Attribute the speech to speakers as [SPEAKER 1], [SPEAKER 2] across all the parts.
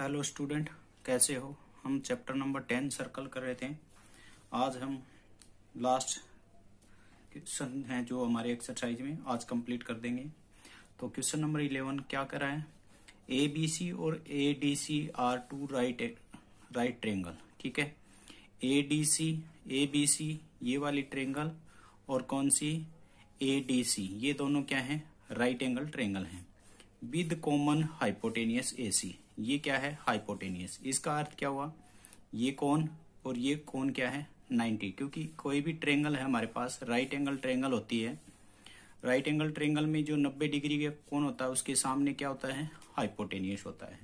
[SPEAKER 1] hello student कैसे हो हम चैप्टर नंबर टेन सर्कल कर रहे थे आज हम लास्ट क्वेश्चन है जो हमारे एक्सरसाइज में आज कंप्लीट कर देंगे तो क्वेश्चन नंबर इलेवन क्या करा है ए बी सी और A D C are two right right triangle ठीक है ए डी सी ए बी सी ये वाली ट्रेंगल और कौन सी ए डी सी ये दोनों क्या है राइट एंगल ट्रेंगल है with common hypotenuse A C ये क्या है हाइपोटेनियस इसका अर्थ क्या हुआ ये कौन और ये कौन क्या है 90 क्योंकि कोई भी ट्रेंगल है हमारे पास राइट एंगल ट्रेंगल होती है राइट एंगल ट्रेंगल में जो 90 डिग्री का कौन होता है उसके सामने क्या होता है हाइपोटेनियस होता है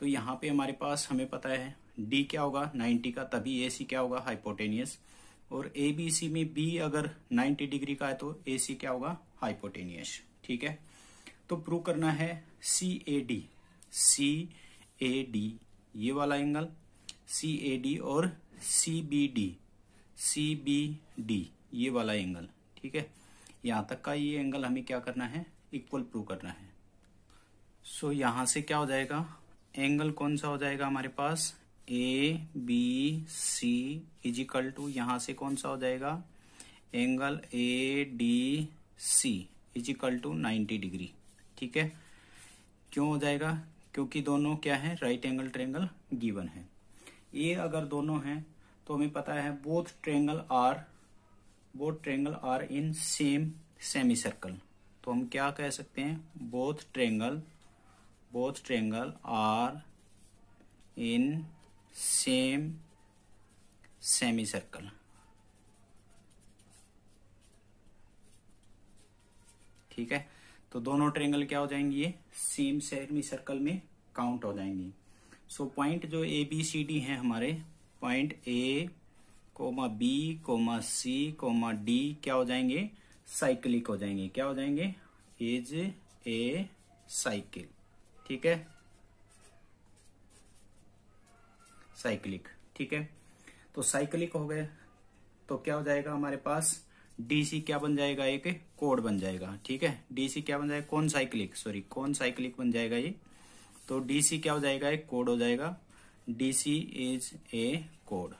[SPEAKER 1] तो यहाँ पे हमारे पास हमें पता है डी क्या होगा 90 का तभी ए सी क्या होगा हाइपोटेनियस और ए बी सी में बी अगर 90 डिग्री का है तो ए सी क्या होगा हाइपोटेनियस ठीक है तो प्रूव करना है सी A D C A D ये वाला एंगल सी ए डी और C B D C B D ये वाला एंगल ठीक है यहां तक का ये एंगल हमें क्या करना है इक्वल प्रूव करना है सो so, यहां से क्या हो जाएगा एंगल कौन सा हो जाएगा हमारे पास A B C is equal to यहां से कौन सा हो जाएगा angle A D C is equal to ninety degree ठीक है क्यों हो जाएगा क्योंकि दोनों क्या है राइट एंगल ट्रेंगल गिवन है ये अगर दोनों हैं तो हमें पता है both triangle are both triangle are in same semi circle तो हम क्या कह सकते हैं both triangle both triangle are in same semi circle ठीक है तो दोनों ट्रेंगल क्या हो जाएंगी ये सेम सेमी सर्कल में काउंट हो जाएंगी सो so, पॉइंट जो ए बी सी डी है हमारे point A comma B comma C comma D क्या हो जाएंगे साइक्लिक हो जाएंगे क्या हो जाएंगे इज ए साइकिल ठीक है साइक्लिक ठीक है तो साइक्लिक हो गए तो क्या हो जाएगा हमारे पास डीसी क्या बन जाएगा एक कोड बन जाएगा ठीक है डीसी क्या बन जाएगा कौन साइक्लिक सॉरी कौन साइक्लिक बन जाएगा ये तो डीसी क्या हो जाएगा एक कोड हो जाएगा डीसी इज ए कोड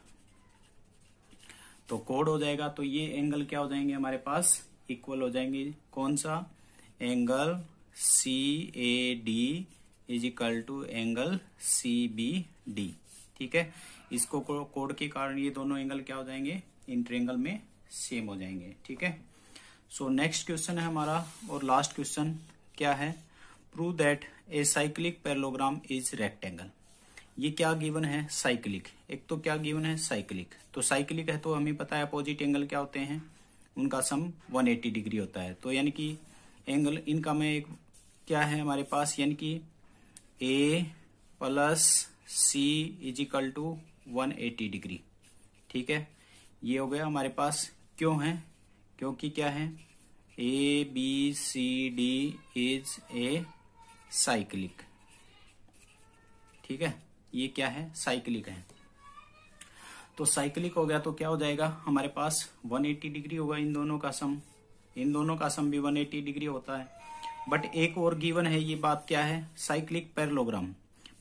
[SPEAKER 1] तो कोड हो जाएगा तो ये एंगल क्या हो जाएंगे हमारे पास इक्वल हो जाएंगे कौन सा angle C A D is equal to angle C B D ठीक है इसको कोड के कारण ये दोनों एंगल क्या हो जाएंगे इंटर एंगल में सेम हो जाएंगे ठीक है सो नेक्स्ट क्वेश्चन है हमारा और लास्ट क्वेश्चन क्या है prove that a cyclic parallelogram is rectangle ये क्या गिवन है साइक्लिक एक तो क्या गिवन है साइक्लिक तो साइक्लिक है तो हमें पता है अपोजिट एंगल क्या होते हैं उनका सम 180 डिग्री होता है तो यानी कि एंगल इनका में एक क्या है हमारे पास यानी कि A plus C is equal to one degree ठीक है ये हो गया हमारे पास क्यों है क्योंकि क्या है A B C D is a cyclic ठीक है ये क्या है साइक्लिक है तो साइक्लिक हो गया तो क्या हो जाएगा हमारे पास 180 डिग्री होगा इन दोनों का सम इन दोनों का सम भी 180 डिग्री होता है बट एक और गिवन है ये बात क्या है साइक्लिक पेरलोग्राम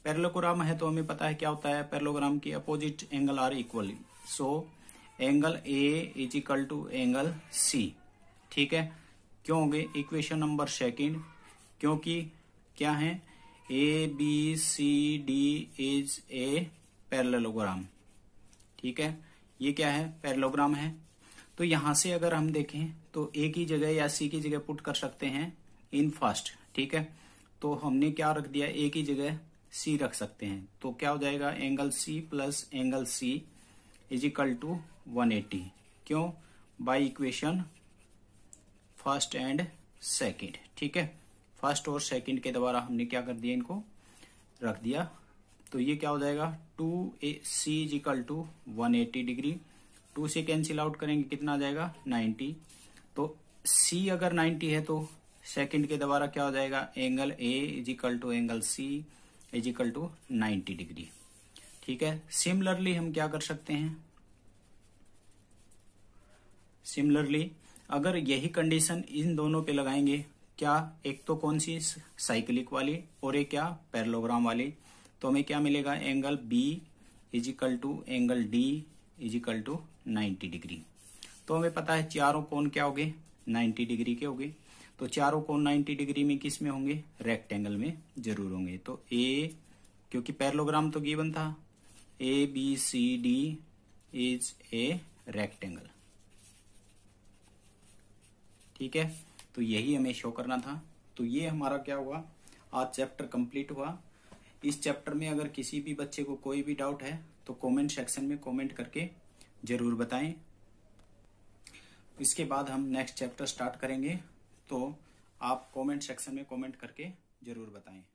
[SPEAKER 1] पेरलोग्राम है तो हमें पता है क्या होता है पेरलोग्राम की opposite angle are equal so so, angle A is equal to angle C ठीक है क्यों होंगे इक्वेशन नंबर सेकंड क्योंकि क्या है A B C D is a parallelogram ठीक है ये क्या है पैरलोग्राम है तो यहां से अगर हम देखें तो ए की जगह या सी की जगह पुट कर सकते हैं इन फर्स्ट ठीक है तो हमने क्या रख दिया ए की जगह सी रख सकते हैं तो क्या हो जाएगा angle C plus angle C is equal to 180 क्यों by equation first and second ठीक है फर्स्ट और सेकंड के द्वारा हमने क्या कर दिया इनको रख दिया तो ये क्या हो जाएगा two A C is equal to one eighty degree two से कैंसिल आउट करेंगे कितना आ जाएगा नाइन्टी तो सी अगर नाइन्टी है तो सेकंड के द्वारा क्या हो जाएगा angle A is equal to angle C is equal to ninety degree ठीक है सिमिलरली हम क्या कर सकते हैं सिमिलरली अगर यही कंडीशन इन दोनों पे लगाएंगे क्या एक तो कौन सी साइक्लिक वाली और एक क्या पैरलोग्राम वाली तो हमें क्या मिलेगा angle B is equal to angle D is equal to ninety degree तो हमें पता है चारों कोण क्या हो गए नाइन्टी डिग्री के गए तो चारों कोण 90 डिग्री में किस में होंगे रेक्टेंगल में जरूर होंगे तो ए क्योंकि पैरलोग्राम तो गिवन था A B C D is a rectangle ठीक है तो यही हमें शो करना था तो ये हमारा क्या हुआ आज चैप्टर कंप्लीट हुआ इस चैप्टर में अगर किसी भी बच्चे को कोई भी डाउट है तो कमेंट सेक्शन में कमेंट करके जरूर बताएं इसके बाद हम नेक्स्ट चैप्टर स्टार्ट करेंगे तो आप कमेंट सेक्शन में कमेंट करके जरूर बताएं